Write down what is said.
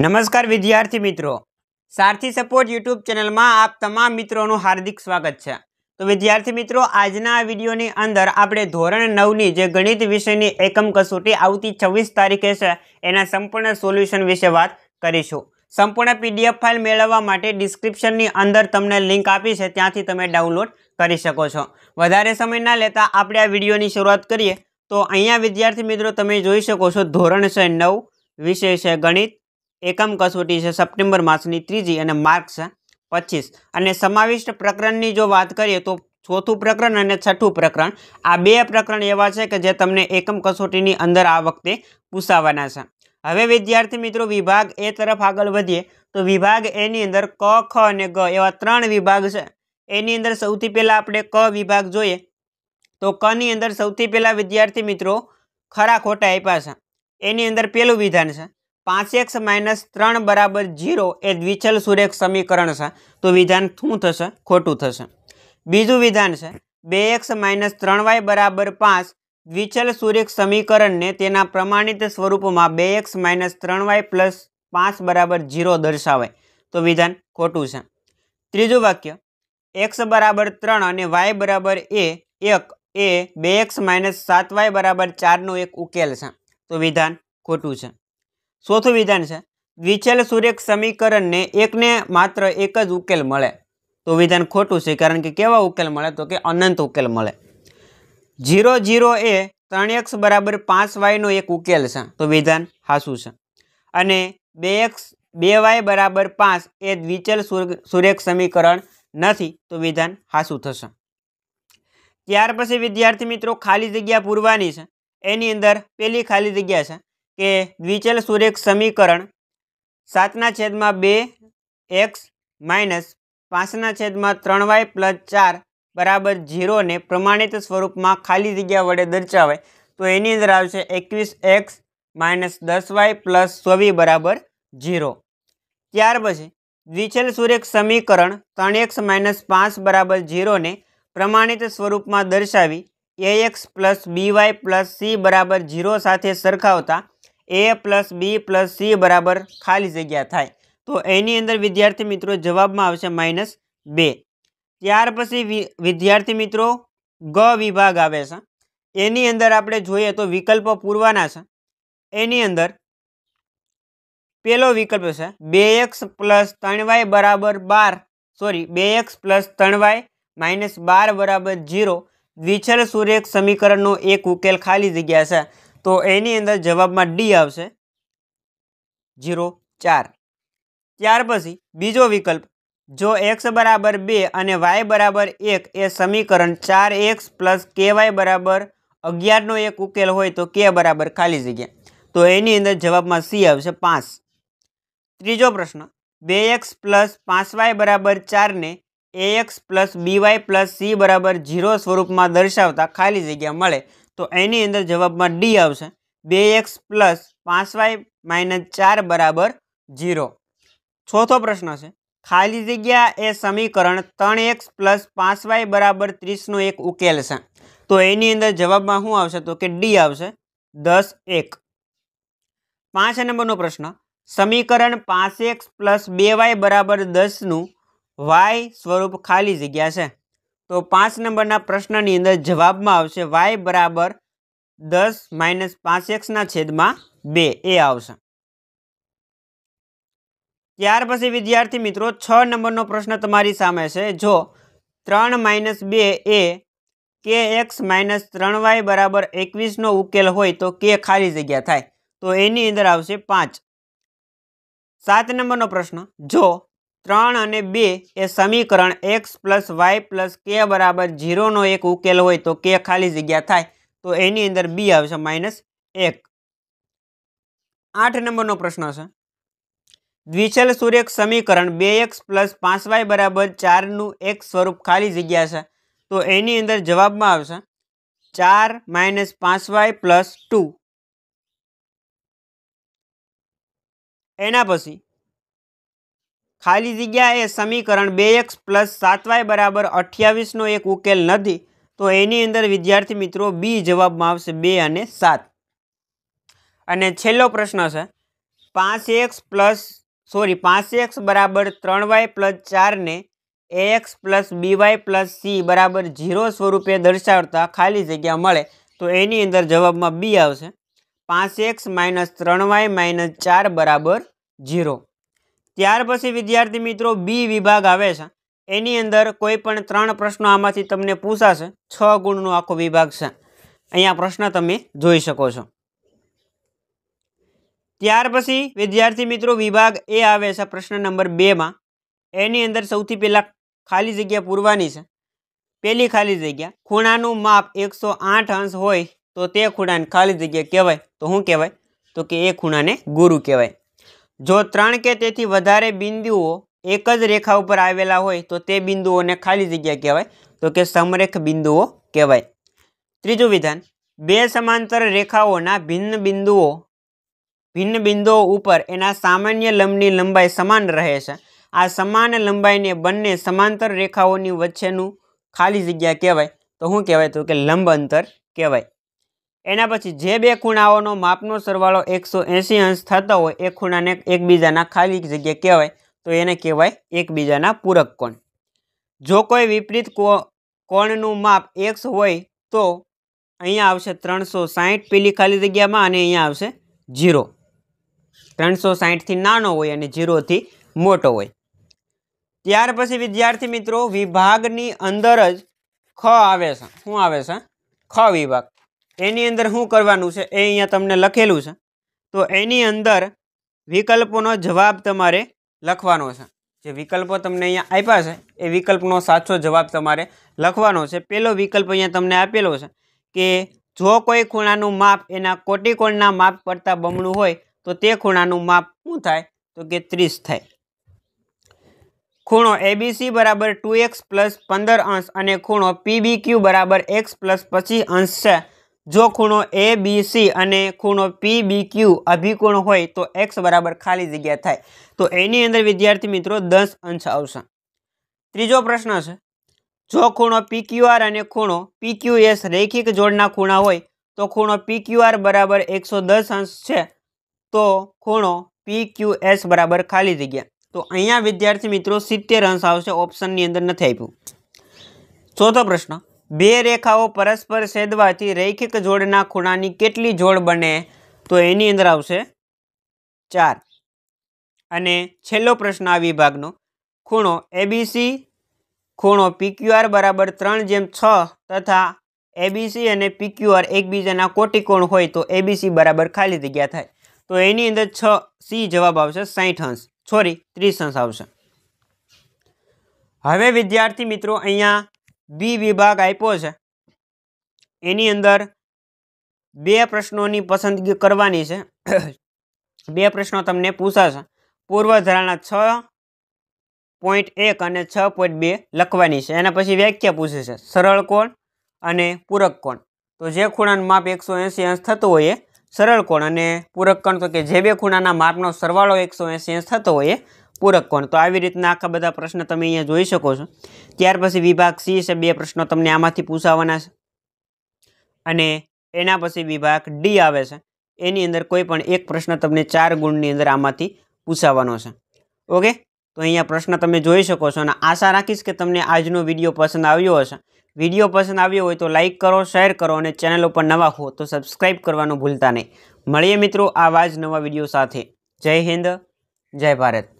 નમસ્કાર વિદ્યાર્થી મિત્રો સારથી સપોર્ટ યુટ્યુબ ચેનલમાં આપ તમામ મિત્રોનું હાર્દિક સ્વાગત છે તો વિદ્યાર્થી મિત્રો આજના વિડીયોની અંદર આપણે ધોરણ નવની જે ગણિત વિષયની એકમ કસોટી આવતી છવ્વીસ તારીખે છે એના સંપૂર્ણ સોલ્યુશન વિશે વાત કરીશું સંપૂર્ણ પીડીએફ ફાઇલ મેળવવા માટે ડિસ્ક્રિપ્શનની અંદર તમને લિંક આપી છે ત્યાંથી તમે ડાઉનલોડ કરી શકો છો વધારે સમય ના લેતા આપણે આ વિડીયોની શરૂઆત કરીએ તો અહીંયા વિદ્યાર્થી મિત્રો તમે જોઈ શકો છો ધોરણ છે નવ વિષય છે ગણિત એકમ કસોટી છે સપ્ટેમ્બર માસની ત્રીજી અને માર્ક છે પચીસ અને સમાવિષ્ટ પ્રકરણની જો વાત કરીએ તો ચોથું પ્રકરણ અને છઠ્ઠું પ્રકરણ આ બે પ્રકરણ એવા છે કે જે તમને એકમ કસોટીની અંદર આ વખતે પૂછાવાના છે હવે વિદ્યાર્થી મિત્રો વિભાગ એ તરફ આગળ વધીએ તો વિભાગ એની અંદર ક ખ અને ગ એવા ત્રણ વિભાગ છે એની અંદર સૌથી પહેલાં આપણે ક વિભાગ જોઈએ તો કની અંદર સૌથી પહેલાં વિદ્યાર્થી મિત્રો ખરા ખોટા આપ્યા છે એની અંદર પહેલું વિધાન છે પાંચ એક્સ માઇનસ ત્રણ બરાબર જીરો એ દ્વિચલ સુરેખ સમીકરણ છે તો વિધાન શું થશે ખોટું થશે બીજું વિધાન છે બે એક્સ માઇનસ ત્રણ વાય બરાબર પાંચ દ્વિચલ સુરેખ સમીકરણને તેના પ્રમાણિત સ્વરૂપમાં બે એક્સ માઇનસ ત્રણ વાય પ્લસ પાંચ બરાબર જીરો દર્શાવાય તો વિધાન ખોટું છે ત્રીજું વાક્ય એક્સ બરાબર ત્રણ અને વાય બરાબર એ એક એ બે એક્સ માઇનસ સાત વાય બરાબર ચારનો એક ઉકેલ છે તો વિધાન ખોટું છે ચોથું વિધાન છે વિચેલ સુરેખ સમીકરણને એકને માત્ર એક જ ઉકેલ મળે તો વિધાન ખોટું છે કારણ કે કેવા ઉકેલ મળે તો કે અનંત ઉકેલ મળે જીરો જીરો એ ત્રણ એક્સ બરાબર પાંચ વાયનો એક ઉકેલ છે તો વિધાન હાસું છે અને બે એક્સ બે વાય બરાબર પાંચ એ દ્વિચલ સુરેખ સમીકરણ નથી તો વિધાન હાસું થશે ત્યાર પછી વિદ્યાર્થી મિત્રો ખાલી જગ્યા પૂરવાની છે એની અંદર પેલી ખાલી જગ્યા છે કે દ્વિચલ સુરેખ સમીકરણ સાતના છેદમાં બે એક્સ માઇનસ પાંચના છેદમાં ત્રણ વાય પ્લસ ચાર બરાબર ઝીરોને પ્રમાણિત સ્વરૂપમાં ખાલી જગ્યા વડે દર્શાવાય તો એની અંદર આવશે એકવીસ એક્સ માઇનસ દસ વાય પ્લસ ચોવીસ બરાબર ઝીરો ત્યાર પછી દ્વિચલ સુરેખ સમીકરણ ત્રણ એક્સ માઇનસ પાંચ બરાબર ઝીરોને પ્રમાણિત સ્વરૂપમાં દર્શાવી a x plus b y plus c બરાબર ઝીરો સાથે સરખાવતા a plus b plus c બરાબર ખાલી જગ્યા થાય તો એની અંદર વિદ્યાર્થી મિત્રો જવાબમાં આવશે માઇનસ બે ત્યાર પછી વિદ્યાર્થી મિત્રો ગ વિભાગ આવે છે એની અંદર આપણે જોઈએ તો વિકલ્પ પૂરવાના છે એની અંદર પેલો વિકલ્પ છે બે એક્સ પ્લસ ત્રણ વાય બરાબર બાર સોરી બે એક્સ પ્લસ ત્રણ વાય માઇનસ બાર બરાબર જીરો દ્વિચલ સુરેખ સમીકરણનો એક ઉકેલ ખાલી જગ્યા છે તો એની અંદર જવાબમાં ડી આવશે ઝીરો ચાર ત્યાર પછી બીજો વિકલ્પ જો એક્સ બરાબર બે અને વાય બરાબર એક એ સમીકરણ ચાર એક્સ પ્લસ કે વાય બરાબર અગિયારનો એક ઉકેલ હોય તો કે બરાબર ખાલી જગ્યા તો એની અંદર જવાબમાં સી આવશે પાંચ ત્રીજો પ્રશ્ન બે એક્સ પ્લસ પાંચ વાય બરાબર ચારને a x plus b y plus c બરાબર ઝીરો સ્વરૂપમાં દર્શાવતા ખાલી જગ્યા મળે તો એની અંદર જવાબમાં ડી આવશે બે એક્સ પ્લસ પાંચ વાય માઇનસ ચાર બરાબર જીરો ચોથો પ્રશ્ન છે ખાલી જગ્યા એ સમીકરણ ત્રણ એક્સ પ્લસ પાંચ વાય બરાબર ત્રીસનો એક ઉકેલ છે તો એની અંદર જવાબમાં શું આવશે તો કે ડી આવશે દસ એક પાંચ નંબરનો પ્રશ્ન સમીકરણ પાંચ એક્સ પ્લસ બે વાય બરાબર દસનું વાય સ્વરૂપ ખાલી જગ્યા છે તો પાંચ નંબરના પ્રશ્નની અંદર જવાબમાં આવશે વાય બરાબર દસ માઇનસ પાંચ એક્સના છેદમાં બે એ આવશે ત્યાર પછી વિદ્યાર્થી મિત્રો છ નંબરનો પ્રશ્ન તમારી સામે છે જો ત્રણ માઇનસ બે એ કે એક્સ માઇનસ ત્રણ વાય બરાબર એકવીસનો ઉકેલ હોય તો કે ખાલી જગ્યા થાય તો એની અંદર આવશે પાંચ સાત નંબરનો પ્રશ્ન જો ત્રણ અને બે એ સમીકરણ એક્સ પ્લસ વાય પ્લસ કે બરાબર ઝીરોનો એક ઉકેલ હોય તો કે ખાલી જગ્યા થાય તો એની અંદર બી આવશે માઇનસ એક આઠ નંબરનો પ્રશ્ન છે દ્વિચલ સૂર્યક સમીકરણ બે એક્સ પ્લસ પાંચ વાય બરાબર ચારનું એક સ્વરૂપ ખાલી જગ્યા છે તો એની અંદર જવાબમાં આવશે ચાર માઇનસ પાંચ વાય પ્લસ ટુ એના પછી ખાલી જગ્યા એ સમીકરણ બે એક્સ પ્લસ સાત વાય બરાબર અઠ્યાવીસનો એક ઉકેલ નથી તો એની અંદર વિદ્યાર્થી મિત્રો બી જવાબમાં આવશે બે અને સાત અને છેલ્લો પ્રશ્ન છે પાંચ એક્સ પ્લસ સોરી પાંચ એક્સ બરાબર ત્રણ વાય પ્લસ ચારને a x plus b y plus c બરાબર ઝીરો સ્વરૂપે દર્શાવતા ખાલી જગ્યા મળે તો એની અંદર જવાબમાં બી આવશે પાંચ એક્સ માઇનસ ત્રણ વાય માઇનસ ચાર બરાબર ઝીરો ત્યાર પછી વિદ્યાર્થી મિત્રો બી વિભાગ આવે છે એની અંદર કોઈ પણ ત્રણ પ્રશ્નો આમાંથી તમને પૂછાશે છ ગુણનો આખો વિભાગ છે અહીંયા પ્રશ્ન તમે જોઈ શકો છો ત્યાર પછી વિદ્યાર્થી મિત્રો વિભાગ એ આવે છે પ્રશ્ન નંબર બેમાં એની અંદર સૌથી પહેલાં ખાલી જગ્યા પૂરવાની છે પહેલી ખાલી જગ્યા ખૂણાનું માપ એકસો આઠ અંશ હોય તો તે ખૂણાને ખાલી જગ્યા કહેવાય તો શું કહેવાય તો કે એ ખૂણાને ગુરુ કહેવાય જો ત્રણ કે તેથી વધારે બિંદુઓ એક જ રેખા ઉપર આવેલા હોય તો તે બિંદુઓને ખાલી જગ્યા કહેવાય તો કે સમરેખ બિંદુઓ કહેવાય ત્રીજું વિધાન બે સમાંતર રેખાઓના ભિન્ન બિંદુઓ ભિન્ન બિંદુઓ ઉપર એના સામાન્ય લંબની લંબાઈ સમાન રહે છે આ સમાન લંબાઈને બંને સમાંતર રેખાઓની વચ્ચેનું ખાલી જગ્યા કહેવાય તો શું કહેવાય તો કે લંબ અંતર કહેવાય એના પછી જે બે ખૂણાઓનો માપનો સરવાળો એકસો એંસી અંશ થતો હોય એ ખૂણાને એકબીજાના ખાલી જગ્યા કહેવાય તો એને કહેવાય એકબીજાના પૂરક કોણ જો કોઈ વિપરીત કોણનું માપ એકસ હોય તો અહીંયા આવશે ત્રણસો સાહીઠ પેલી ખાલી જગ્યામાં અને અહીંયા આવશે જીરો ત્રણસો સાહીઠથી નાનો હોય અને ઝીરોથી મોટો હોય ત્યાર પછી વિદ્યાર્થી મિત્રો વિભાગની અંદર જ ખ આવે છે શું આવે છે ખ વિભાગ એની અંદર શું કરવાનું છે એ અહીંયા તમને લખેલું છે તો એની અંદર વિકલ્પોનો જવાબ તમારે લખવાનો છે જે વિકલ્પો તમને અહીંયા આપ્યા છે એ વિકલ્પનો સાચો જવાબ તમારે લખવાનો છે પેલો વિકલ્પ અહીંયા તમને આપેલો છે કે જો કોઈ ખૂણાનું માપ એના કોટિકોણના માપ પડતા બમણું હોય તો તે ખૂણાનું માપ શું થાય તો કે ત્રીસ થાય ખૂણો એબીસી બરાબર ટુ એક્સ પ્લસ પંદર અંશ અને ખૂણો પીબી ક્યુ બરાબર એક્સ પ્લસ પચીસ અંશ છે જો ખૂણો એ બી સી અને ખૂણો પી બી ક્યુ અભિકોણ હોય તો એક્સ બરાબર ખાલી જગ્યા થાય તો એની અંદર વિદ્યાર્થી મિત્રો દસ અંશ આવશે ત્રીજો પ્રશ્ન છે જો ખૂણો પી ક્યુ આર અને ખૂણો પી ક્યુ એસ રેખિક જોડના ખૂણા હોય તો ખૂણો પી ક્યુ આર બરાબર એકસો દસ અંશ છે તો ખૂણો પી ક્યુ એસ બરાબર ખાલી જગ્યા તો અહીંયા વિદ્યાર્થી મિત્રો સિત્તેર અંશ આવશે ઓપ્શનની અંદર નથી આપ્યું ચોથો પ્રશ્ન બે રેખાઓ પરસ્પર છેદવાથી રૈખિક જોડના ખૂણાની કેટલી જોડ બને તો એની અંદર આવશે ચાર અને છેલ્લો પ્રશ્ન આ વિભાગનો ખૂણો એબીસી ખૂણો પીક્યુઆર બરાબર ત્રણ જેમ છ તથા એબીસી અને પીક્યુઆર એકબીજાના કોટિકોણ હોય તો એબીસી બરાબર ખાલી જગ્યા થાય તો એની અંદર છ સી જવાબ આવશે સાઠ અંશ સોરી ત્રીસ અંશ આવશે હવે વિદ્યાર્થી મિત્રો અહીંયા બી વિભાગ આપ્યો છે એની અંદર બે પ્રશ્નોની પસંદગી કરવાની છે બે પ્રશ્નો તમને પૂછાશે પૂર્વ ધરાણા છ પોઈન્ટ એક અને છ પોઈન્ટ બે લખવાની છે એના પછી વ્યાખ્યા પૂછે છે સરળ કોણ અને પૂરક કોણ તો જે ખૂણાનું માપ એકસો એંસી અંશ થતું હોય સરળ કોણ અને પૂરક કોણ તો કે જે બે ખૂણાના માપનો સરવાળો એકસો એંસી અંશ થતો હોય પૂરક કોણ તો આવી રીતના આખા બધા પ્રશ્ન તમે અહીંયા જોઈ શકો છો ત્યાર પછી વિભાગ સી છે બે પ્રશ્નો તમને આમાંથી પૂછાવાના છે અને એના પછી વિભાગ ડી આવે છે એની અંદર કોઈ પણ એક પ્રશ્ન તમને ચાર ગુણની અંદર આમાંથી પૂછાવાનો છે ઓકે તો અહીંયા પ્રશ્ન તમે જોઈ શકો છો અને આશા રાખીશ કે તમને આજનો વિડીયો પસંદ આવ્યો હશે વિડીયો પસંદ આવ્યો હોય તો લાઇક કરો શેર કરો અને ચેનલ ઉપર નવા હો તો સબસ્ક્રાઈબ કરવાનું ભૂલતા નહીં મળીએ મિત્રો આવા જ નવા વિડીયો સાથે જય હિન્દ જય ભારત